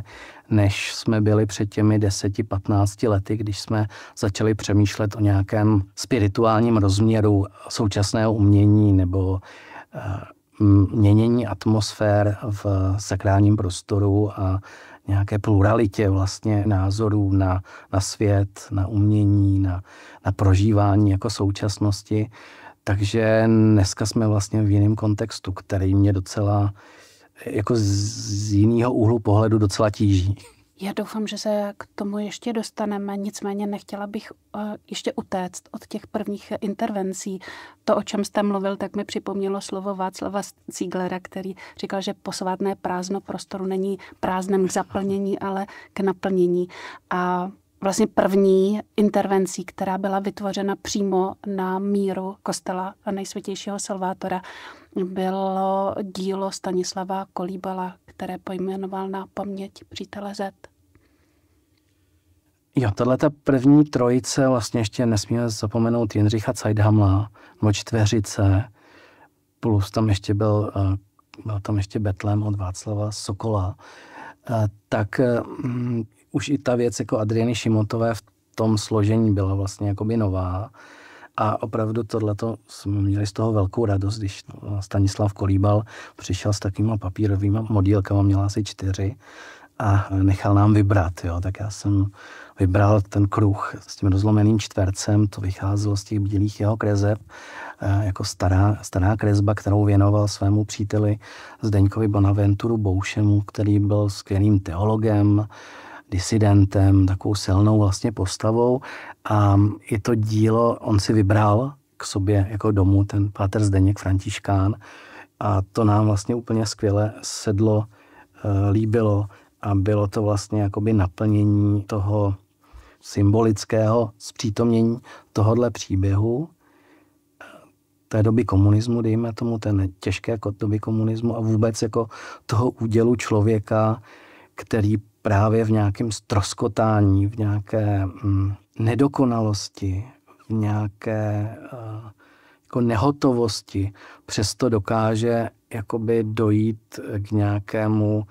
než jsme byli před těmi 10-15 lety, když jsme začali přemýšlet o nějakém spirituálním rozměru současného umění nebo eh, měnění atmosfér v sakrálním prostoru a nějaké pluralitě vlastně názorů na, na svět, na umění, na, na prožívání jako současnosti. Takže dneska jsme vlastně v jiném kontextu, který mě docela jako z jiného úhlu pohledu docela tíží. Já doufám, že se k tomu ještě dostaneme, nicméně nechtěla bych eh, ještě utéct od těch prvních intervencí. To, o čem jste mluvil, tak mi připomnělo slovo Václava Cíglera, který říkal, že posvátné prázdno prostoru není prázdnem k zaplnění, ale k naplnění. A vlastně první intervencí, která byla vytvořena přímo na míru kostela nejsvětějšího Salvátora, bylo dílo Stanislava Kolíbala, které pojmenoval na paměť přítele Z. Jo, tahle ta první trojice vlastně ještě nesmíme zapomenout Jindřicha Cajdhamla, nebo Čtveřice, plus tam ještě byl, eh, byl tam ještě Betlem od Václava Sokola, eh, tak mm, už i ta věc jako Adriany Šimotové v tom složení byla vlastně jakoby nová. A opravdu tohleto jsme měli z toho velkou radost, když no, Stanislav Kolíbal přišel s takovýma papírovými modílkama, měla asi čtyři a nechal nám vybrat. Jo. Tak já jsem vybral ten kruh s tím rozlomeným čtvercem, to vycházelo z těch bílých jeho kreseb, e, jako stará, stará kresba, kterou věnoval svému příteli Zdeňkovi Bonaventuru Boušemu, který byl skvělým teologem, disidentem, takovou silnou vlastně postavou a i to dílo on si vybral k sobě jako domů, ten páter Zdeněk Františkán a to nám vlastně úplně skvěle sedlo, eh, líbilo a bylo to vlastně jakoby naplnění toho symbolického zpřítomnění tohohle příběhu eh, té doby komunismu, dejme tomu té těžké jako doby komunismu a vůbec jako toho údělu člověka, který právě v nějakém stroskotání, v nějaké mm, nedokonalosti, v nějaké eh, jako nehotovosti, přesto dokáže jakoby dojít k nějakému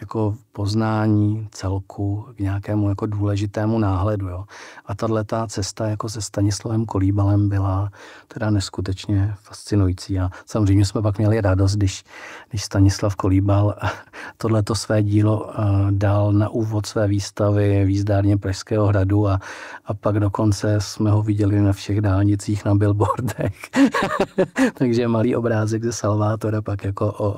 jako poznání celku k nějakému jako důležitému náhledu. Jo. A tahle ta cesta jako se Stanislavem Kolíbalem byla teda neskutečně fascinující. A samozřejmě jsme pak měli radost, když, když Stanislav Kolíbal tohleto své dílo eh, dal na úvod své výstavy výzdárně Pražského hradu a, a pak dokonce jsme ho viděli na všech dálnicích, na billboardech. Takže malý obrázek ze Salvátora pak jako o,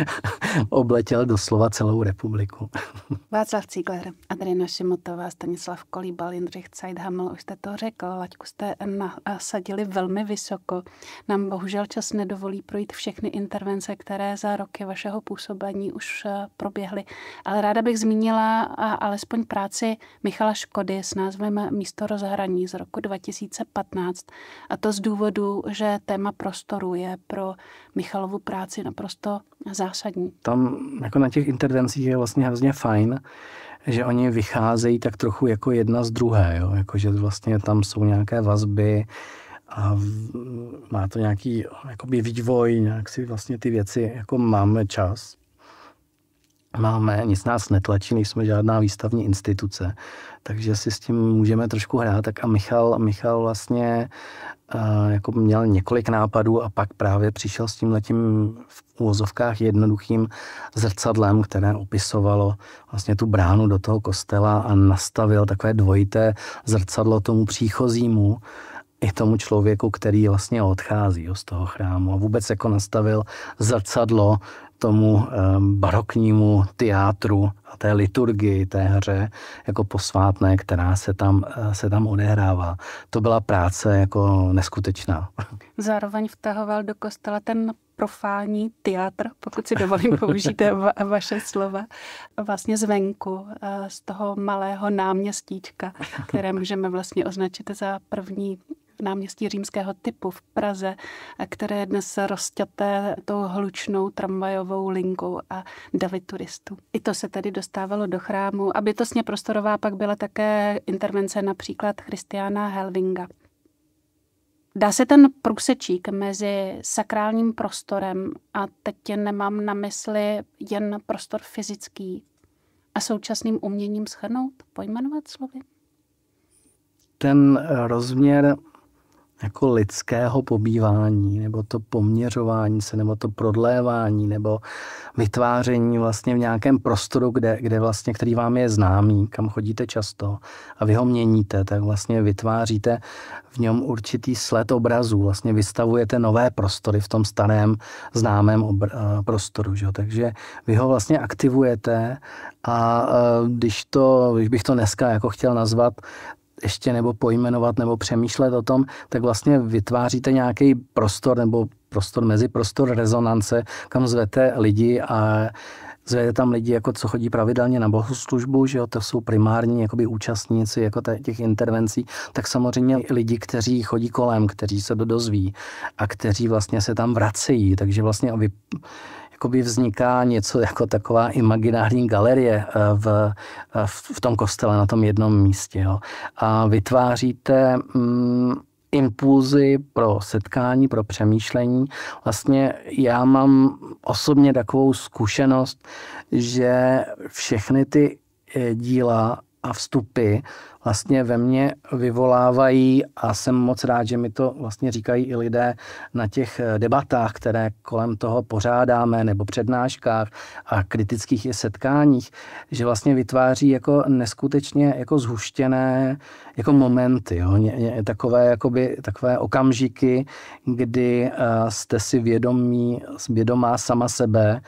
obletěl doslova celou celou republiku. Václav Cígler, Adriana Šimotová, Stanislav Kolíbal, Jindřich Cajdhaml, už jste to řekl, laťku jste nasadili velmi vysoko. Nám bohužel čas nedovolí projít všechny intervence, které za roky vašeho působení už eh, proběhly, ale ráda bych zmínila alespoň práci Michala Škody s názvem Místo rozhraní z roku 2015 a to z důvodu, že téma prostoru je pro Michalovu práci naprosto zásadní. Tam jako na těch intervencích že je vlastně hrozně fajn, že oni vycházejí tak trochu jako jedna z druhé, jo? Jako, že vlastně tam jsou nějaké vazby a má to nějaký jakoby vývoj, nějak si vlastně ty věci, jako máme čas máme, nic nás netlačí, nejsme žádná výstavní instituce, takže si s tím můžeme trošku hrát. Tak a Michal, Michal vlastně uh, jako měl několik nápadů a pak právě přišel s tím letím v úvozovkách jednoduchým zrcadlem, které opisovalo vlastně tu bránu do toho kostela a nastavil takové dvojité zrcadlo tomu příchozímu, i tomu člověku, který vlastně odchází z toho chrámu a vůbec jako nastavil zrcadlo tomu baroknímu teátru a té liturgii, té hře jako posvátné, která se tam, eh, se tam odehrává. To byla práce jako neskutečná. Zároveň vtahoval do kostela ten profání teatr, pokud si dovolím použít va- vaše slova, vlastně zvenku, eh, z toho malého náměstíčka, které můžeme vlastně označit za první náměstí římského typu v Praze, které je dnes rozťaté tou hlučnou tramvajovou linkou a davy turistů. I to se tedy dostávalo do chrámu a bytostně prostorová pak byla také intervence například Christiana Helvinga. Dá se ten průsečík mezi sakrálním prostorem, a teď nemám na mysli jen prostor fyzický, a současným uměním schrnout, pojmenovat slovy? Ten rozměr jako lidského pobývání, nebo to poměřování se, nebo to prodlévání, nebo vytváření vlastně v nějakém prostoru, kde, kde vlastně, který vám je známý, kam chodíte často a vy ho měníte, tak vlastně vytváříte v něm určitý sled obrazů, vlastně vystavujete nové prostory v tom starém známém obr- eh, prostoru, že? takže vy ho vlastně aktivujete a eh, když, to, když bych to dneska jako chtěl nazvat, ještě nebo pojmenovat nebo přemýšlet o tom, tak vlastně vytváříte nějaký prostor nebo prostor mezi prostor rezonance, kam zvete lidi a zvete tam lidi, jako co chodí pravidelně na bohoslužbu, že jo, to jsou primární jakoby účastníci jako těch intervencí, tak samozřejmě lidi, kteří chodí kolem, kteří se dozví a kteří vlastně se tam vracejí, takže vlastně vy, jakoby vzniká něco jako taková imaginární galerie eh, eh, v, v tom kostele, na tom jednom místě. Jo. A vytváříte mm, impulzy pro setkání, pro přemýšlení. Vlastně já mám osobně takovou zkušenost, že všechny ty eh, díla a vstupy vlastně ve mně vyvolávají a jsem moc rád, že mi to vlastně říkají i lidé na těch eh, debatách, které kolem toho pořádáme, nebo přednáškách a kritických i setkáních, že vlastně vytváří jako neskutečně jako zhuštěné jako hmm. momenty, jo? takové, jakoby, takové okamžiky, kdy eh, jste si vědomí, vědomá sama sebe,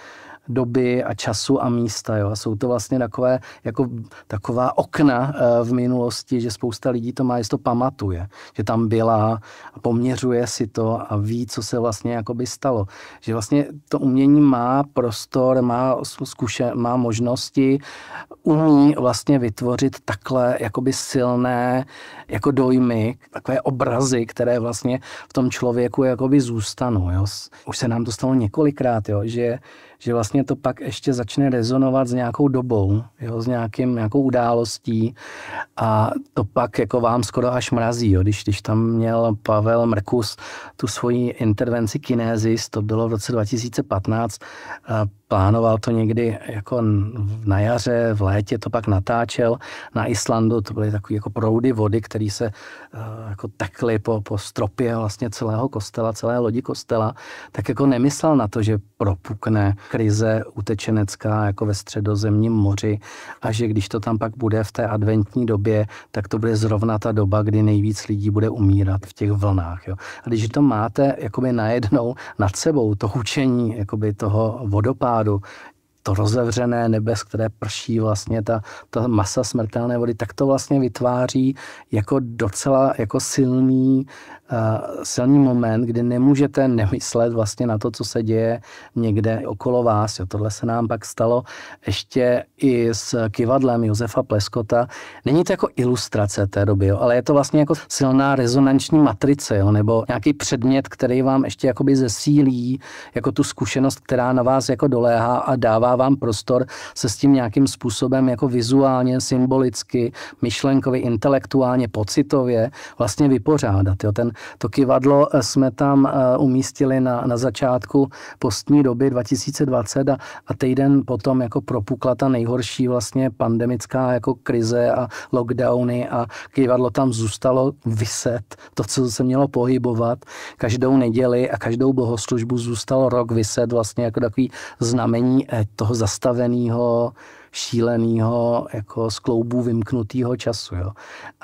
doby a času a místa. Jo. A jsou to vlastně takové, jako, taková okna eh, v minulosti, že spousta lidí to má, že to pamatuje, že tam byla a poměřuje si to a ví, co se vlastně jakoby stalo. Že vlastně to umění má prostor, má, zkuše, má možnosti, umí vlastně vytvořit takhle jakoby silné jako dojmy, takové obrazy, které vlastně v tom člověku jakoby zůstanou. Jo. Už se nám to stalo několikrát, jo, že že vlastně to pak ještě začne rezonovat s nějakou dobou, jo, s nějakým, nějakou událostí a to pak jako vám skoro až mrazí. Jo. Když, když tam měl Pavel Mrkus tu svoji intervenci kinézis, to bylo v roce 2015, plánoval to někdy jako na jaře, v létě to pak natáčel. Na Islandu to byly takové jako proudy vody, které se eh, jako tekly po, po stropě vlastně celého kostela, celé lodi kostela. Tak jako nemyslel na to, že propukne krize utečenecká jako ve středozemním moři a že když to tam pak bude v té adventní době, tak to bude zrovna ta doba, kdy nejvíc lidí bude umírat v těch vlnách. Jo. A když to máte jakoby najednou nad sebou, to hučení jakoby toho vodopádu, pádu, to rozevřené nebe, z které prší vlastně ta, ta masa smrtelné vody, tak to vlastně vytváří jako docela jako silný Eh, silný moment, kdy nemůžete nemyslet vlastně na to, co se děje někde okolo vás. Jo, tohle se nám pak stalo ještě i s kivadlem Josefa Pleskota. Není to jako ilustrace té doby, jo, ale je to vlastně jako silná rezonanční matrice, jo, nebo nějaký předmět, který vám ještě jakoby zesílí jako tu zkušenost, která na vás jako doléhá a dává vám prostor se s tím nějakým způsobem jako vizuálně, symbolicky, myšlenkově, intelektuálně, pocitově vlastně vypořádat. Jo. Ten to kivadlo eh, jsme tam eh, umístili na, na začátku postní doby 2020 a, a týden potom jako propukla ta nejhorší vlastně pandemická jako krize a lockdowny a kivadlo tam zůstalo vyset, to, co se mělo pohybovat. Každou neděli a každou bohoslužbu zůstalo rok vyset vlastně jako takový znamení eh, toho zastaveného šíleného jako z kloubů vymknutého času. Jo.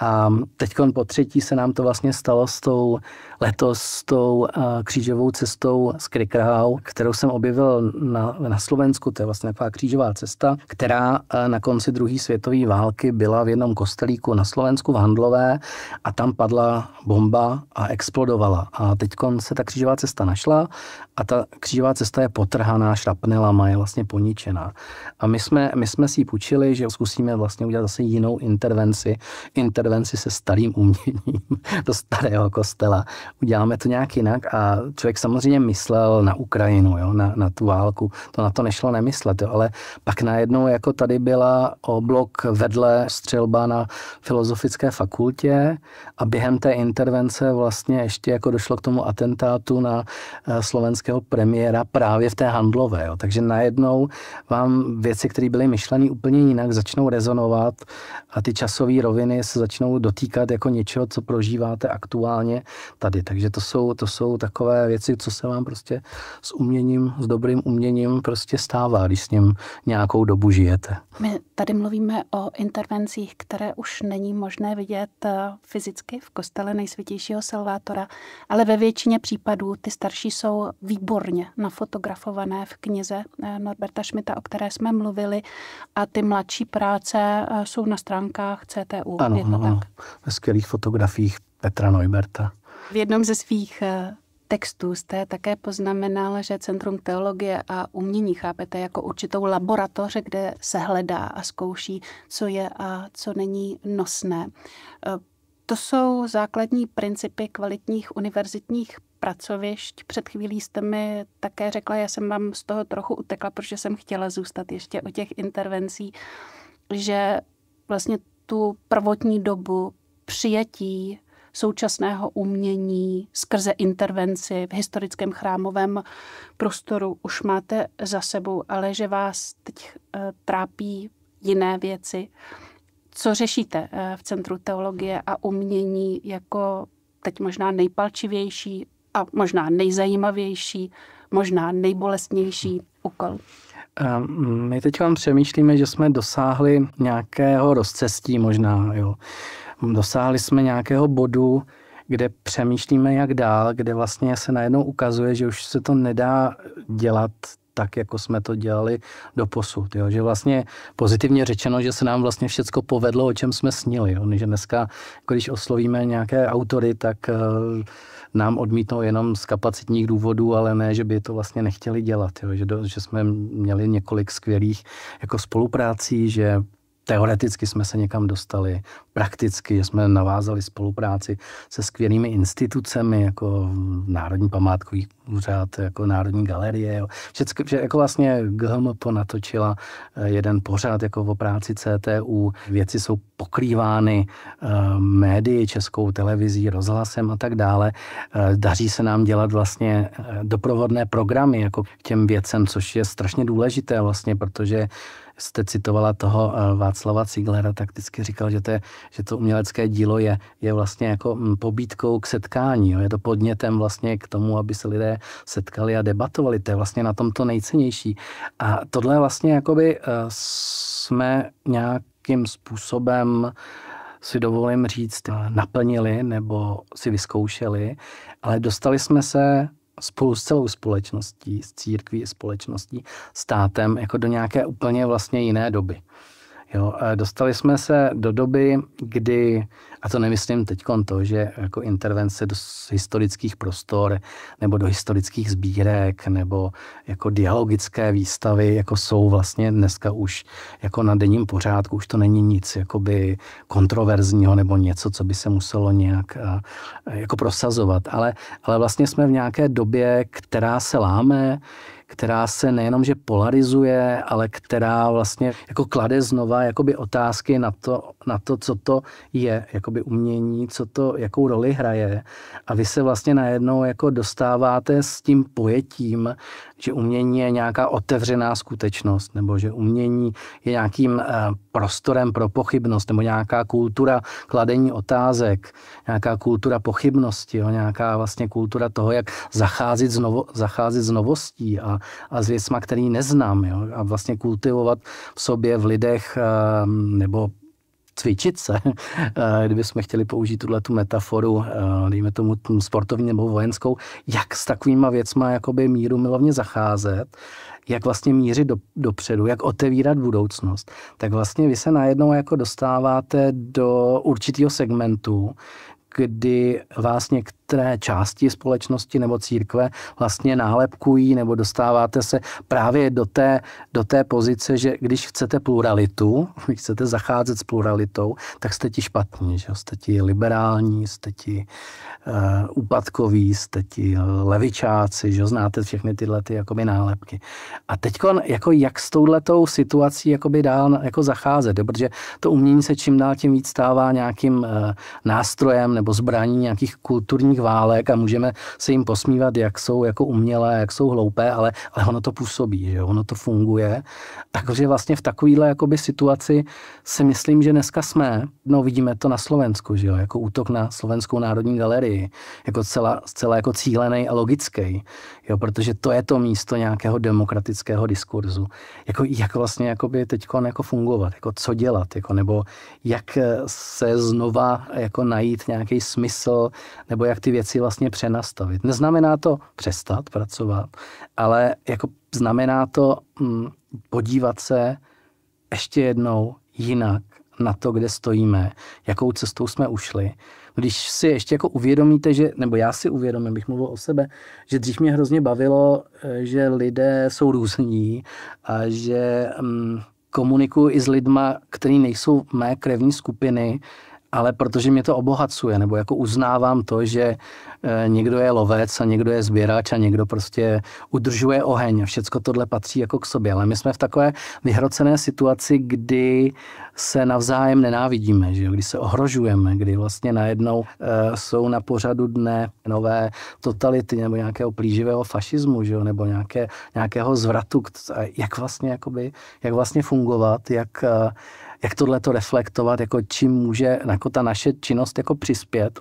A teď po třetí se nám to vlastně stalo s tou letos tou eh, křížovou cestou z Krikrhau, kterou jsem objevil na, na Slovensku, to je vlastně taková křížová cesta, která eh, na konci druhé světové války byla v jednom kostelíku na Slovensku v Handlové a tam padla bomba a explodovala. A teď se ta křížová cesta našla a ta křížová cesta je potrhaná šrapnelama, je vlastně poničená. A my jsme, my jsme si ji půjčili, že zkusíme vlastně udělat zase jinou intervenci, intervenci se starým uměním do starého kostela uděláme to nějak jinak. A člověk samozřejmě myslel na Ukrajinu, jo, na, na tu válku. To na to nešlo nemyslet, jo, ale pak najednou jako tady byla oblok vedle střelba na filozofické fakultě a během té intervence vlastně ještě jako došlo k tomu atentátu na eh, slovenského premiéra právě v té handlové. Jo. Takže najednou vám věci, které byly myšleny úplně jinak, začnou rezonovat a ty časové roviny se začnou dotýkat jako něčeho, co prožíváte aktuálně tady. Takže to jsou, to jsou takové věci, co se vám prostě s uměním, s dobrým uměním prostě stává, když s ním nějakou dobu žijete. My tady mluvíme o intervencích, které už není možné vidět eh, fyzicky v kostele nejsvětějšího Salvátora, ale ve většině případů ty starší jsou výborně nafotografované v knize eh, Norberta Schmidta, o které jsme mluvili, a ty mladší práce eh, jsou na stránkách CTU. Ano, je to ano. tak? ve skvělých fotografiích Petra Neuberta. V jednom ze svých eh, textů jste také poznamenal, že Centrum teologie a umění chápete jako určitou laboratoře, kde se hledá a zkouší, co je a co není nosné. Eh, to jsou základní principy kvalitních univerzitních pracovišť. Před chvílí jste mi také řekla, já jsem vám z toho trochu utekla, protože jsem chtěla zůstat ještě o těch intervencí, že vlastně tu prvotní dobu přijetí současného umění skrze intervenci v historickém chrámovém prostoru už máte za sebou, ale že vás teď eh, trápí jiné věci. Co řešíte eh, v Centru teologie a umění jako teď možná nejpalčivější a možná nejzajímavější, možná nejbolestnější úkol? Ehm, my teď vám přemýšlíme, že jsme dosáhli nějakého rozcestí možná. Jo dosáhli jsme nějakého bodu, kde přemýšlíme, jak dál, kde vlastně se najednou ukazuje, že už se to nedá dělat tak, jako jsme to dělali do posud. Jo? Že vlastně pozitivně řečeno, že se nám vlastně všecko povedlo, o čem jsme snili. Jo? Že dneska, když oslovíme nějaké autory, tak eh, nám odmítnou jenom z kapacitních důvodů, ale ne, že by to vlastně nechtěli dělat. Jo? Že, do, že jsme měli několik skvělých jako spoluprácí, že Teoreticky jsme se někam dostali, prakticky jsme navázali spolupráci se skvělými institucemi, jako Národní památkový úřad, jako Národní galerie. Jo. Všecky, že jako vlastně GHMP natočila eh, jeden pořád jako o práci CTU. Věci jsou pokrývány eh, médii, českou televizí, rozhlasem a tak dále. Eh, daří se nám dělat vlastně doprovodné programy jako k těm věcem, což je strašně důležité vlastně, protože jste citovala toho eh, Václava Ciglera, tak vždycky říkal, že to, je, že to umělecké dílo je, je vlastně jako mm, pobídkou k setkání. Jo. Je to podnětem vlastně k tomu, aby se lidé setkali a debatovali. To je vlastně na tom to nejcennější. A tohle vlastně jakoby eh, jsme nějakým způsobem si dovolím říct, eh, naplnili nebo si vyzkoušeli, ale dostali jsme se spolu s celou společností, s církví, společností, státem, jako do nějaké úplně vlastně jiné doby. Jo, dostali jsme se do doby, kdy, a to nemyslím teď to, že jako intervence do historických prostor nebo do historických sbírek nebo jako dialogické výstavy jako jsou vlastně dneska už jako na denním pořádku, už to není nic jakoby kontroverzního nebo něco, co by se muselo nějak jako prosazovat, ale, ale vlastně jsme v nějaké době, která se láme, která se nejenom, že polarizuje, ale která vlastně jako klade znova jakoby otázky na to, na to, co to je jakoby umění, co to, jakou roli hraje. A vy se vlastně najednou jako dostáváte s tím pojetím že umění je nějaká otevřená skutečnost, nebo že umění je nějakým eh, prostorem pro pochybnost, nebo nějaká kultura kladení otázek, nějaká kultura pochybnosti, jo, nějaká vlastně kultura toho, jak zacházet s, novo, zacházet s novostí a, a s věcma, který neznám. Jo, a vlastně kultivovat v sobě, v lidech eh, nebo se, eh, kdybychom chtěli použít tuhle tu metaforu, eh, dejme tomu sportovní nebo vojenskou, jak s takovýma věcma jakoby míru milovně zacházet, jak vlastně mířit do, dopředu, jak otevírat budoucnost, tak vlastně vy se najednou jako dostáváte do určitého segmentu, kdy vás někdo některé části společnosti nebo církve vlastně nálepkují nebo dostáváte se právě do té, do té pozice, že když chcete pluralitu, když chcete zacházet s pluralitou, tak jste ti špatní, že jste ti liberální, jste ti uh, úpadkoví, jste ti levičáci, že znáte všechny tyhle ty jakoby nálepky. A teď jako jak s touhletou situací jakoby dál jako zacházet, jo? protože to umění se čím dál tím víc stává nějakým uh, nástrojem nebo zbraní nějakých kulturních válek a můžeme se jim posmívat, jak jsou jako umělé, jak jsou hloupé, ale, ale ono to působí, že jo? ono to funguje. Takže vlastně v takovéhle jakoby situaci si myslím, že dneska jsme, no vidíme to na Slovensku, že jo? jako útok na Slovenskou národní galerii, jako celá, celá jako cílený a logický, jo? protože to je to místo nějakého demokratického diskurzu. Jako, jak vlastně jakoby teď jako fungovat, jako co dělat, jako, nebo jak se znova jako najít nějaký smysl, nebo jak ty věci vlastně přenastavit. Neznamená to přestat pracovat, ale jako znamená to mm, podívat se ještě jednou jinak na to, kde stojíme, jakou cestou jsme ušli. Když si ještě jako uvědomíte, že, nebo já si uvědomím, bych mluvil o sebe, že dřív mě hrozně bavilo, eh, že lidé jsou různí a že mm, komunikuji i s lidma, kteří nejsou mé krevní skupiny, ale protože mě to obohacuje, nebo jako uznávám to, že eh, někdo je lovec a někdo je sběrač a někdo prostě udržuje oheň a všecko tohle patří jako k sobě. Ale my jsme v takové vyhrocené situaci, kdy se navzájem nenávidíme, že jo? kdy se ohrožujeme, kdy vlastně najednou e, jsou na pořadu dne nové totality nebo nějakého plíživého fašismu, že jo? nebo nějaké, nějakého zvratu, jak vlastně, jakoby, jak vlastně fungovat, jak eh, jak tohle to reflektovat, jako čím může jako ta naše činnost jako přispět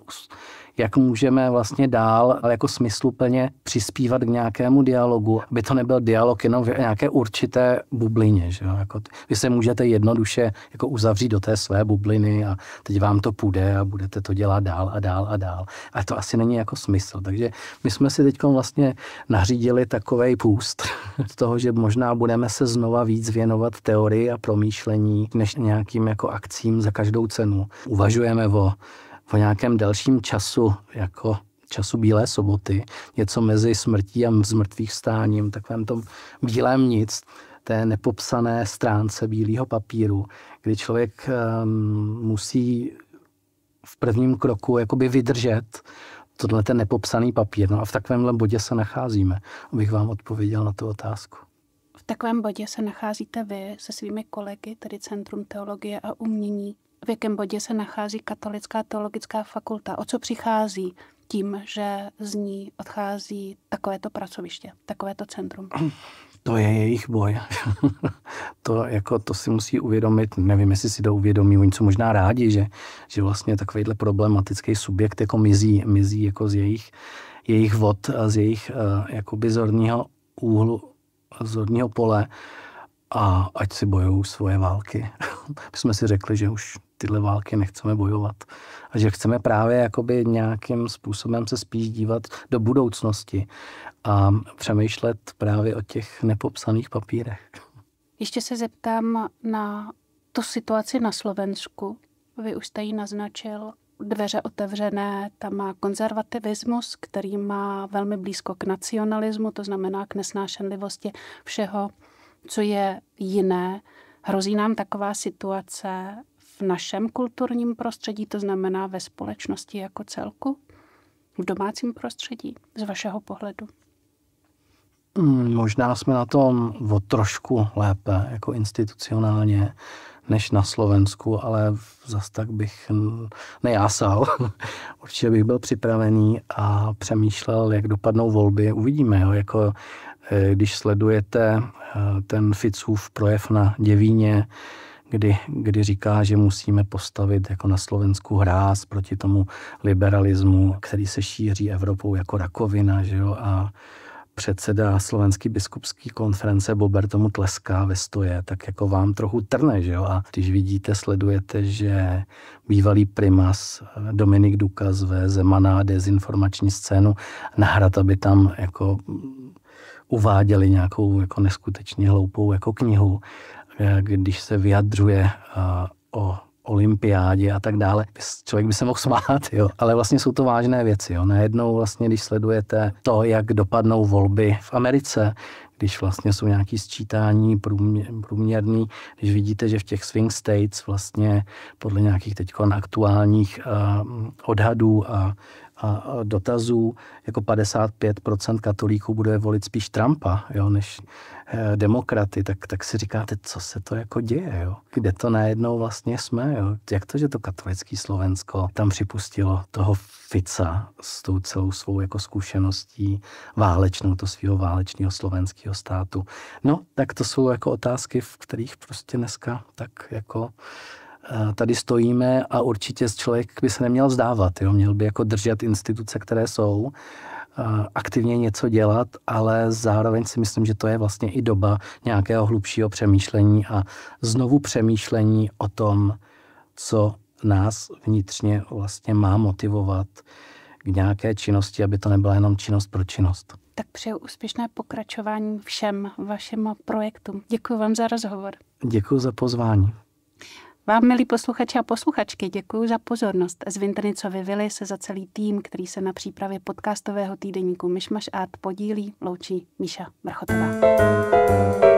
jak můžeme vlastně dál jako smysluplně přispívat k nějakému dialogu, aby to nebyl dialog jenom v nějaké určité bublině. Že jo? Jako, vy se můžete jednoduše jako uzavřít do té své bubliny a teď vám to půjde a budete to dělat dál a dál a dál. A to asi není jako smysl. Takže my jsme si teď vlastně nařídili takový půst toho, že možná budeme se znova víc věnovat teorii a promýšlení, než nějakým jako akcím za každou cenu. Uvažujeme o po nějakém delším času, jako času Bílé soboty, něco mezi smrtí a zmrtvých stáním, takovém tom bílém nic, té nepopsané stránce bílého papíru, kdy člověk um, musí v prvním kroku jakoby vydržet tohle ten nepopsaný papír. No a v takovémhle bodě se nacházíme, abych vám odpověděl na tu otázku. V takovém bodě se nacházíte vy se svými kolegy, tedy Centrum teologie a umění v jakém bodě se nachází katolická teologická fakulta, o co přichází tím, že z ní odchází takovéto pracoviště, takovéto centrum? To je jejich boj. to, jako, to si musí uvědomit, nevím, jestli si to uvědomí, oni jsou možná rádi, že, že vlastně takovýhle problematický subjekt jako mizí, mizí jako z jejich, jejich vod, z jejich jako zorního úhlu, zorního pole a ať si bojují svoje války. My jsme si řekli, že už tyhle války nechceme bojovat. A že chceme právě jakoby nějakým způsobem se spíš dívat do budoucnosti a přemýšlet právě o těch nepopsaných papírech. Ještě se zeptám na tu situaci na Slovensku. Vy už jste ji naznačil. Dveře otevřené, tam má konzervativismus, který má velmi blízko k nacionalismu, to znamená k nesnášenlivosti všeho, co je jiné. Hrozí nám taková situace, v našem kulturním prostředí, to znamená ve společnosti jako celku, v domácím prostředí, z vašeho pohledu? Hmm, možná jsme na tom o trošku lépe, jako institucionálně, než na Slovensku, ale zas tak bych nejásal. Určitě bych byl připravený a přemýšlel, jak dopadnou volby. Uvidíme, jo? jako eh, když sledujete eh, ten Ficův projev na Děvíně, kdy, kdy říká, že musíme postavit jako na Slovensku hráz proti tomu liberalismu, který se šíří Evropou jako rakovina, že jo, a předseda slovenský biskupský konference Bober tomu tleská ve stoje, tak jako vám trochu trne, že jo? A když vidíte, sledujete, že bývalý primas Dominik Duka zve Zemaná dezinformační scénu nahrad, aby tam jako uváděli nějakou jako neskutečně hloupou jako knihu Eh, když se vyjadřuje eh, o olympiádě a tak dále. Člověk by se mohl smát, jo. Ale vlastně jsou to vážné věci, jo. Najednou vlastně, když sledujete to, jak dopadnou volby v Americe, když vlastně jsou nějaký sčítání průměrný, když vidíte, že v těch swing states vlastně podle nějakých teď aktuálních eh, odhadů a, a dotazů jako 55% katolíků bude volit spíš Trumpa, jo, než Eh, demokraty, tak, tak si říkáte, co se to jako děje, jo? Kde to najednou vlastně jsme, jo? Jak to, že to katolické Slovensko tam připustilo toho Fica s tou celou svou jako zkušeností válečnou, to svého válečného slovenského státu. No, tak to jsou jako otázky, v kterých prostě dneska tak jako eh, tady stojíme a určitě člověk by se neměl vzdávat, jo? měl by jako držet instituce, které jsou aktivně něco dělat, ale zároveň si myslím, že to je vlastně i doba nějakého hlubšího přemýšlení a znovu přemýšlení o tom, co nás vnitřně vlastně má motivovat k nějaké činnosti, aby to nebyla jenom činnost pro činnost. Tak přeju úspěšné pokračování všem vašim projektům. Děkuji vám za rozhovor. Děkuji za pozvání. Vám, milí posluchači a posluchačky, děkuji za pozornost. Z Vintrnicovi Vily se za celý tým, který se na přípravě podcastového týdeníku Myšmaš Art podílí, loučí Míša Mrchotová.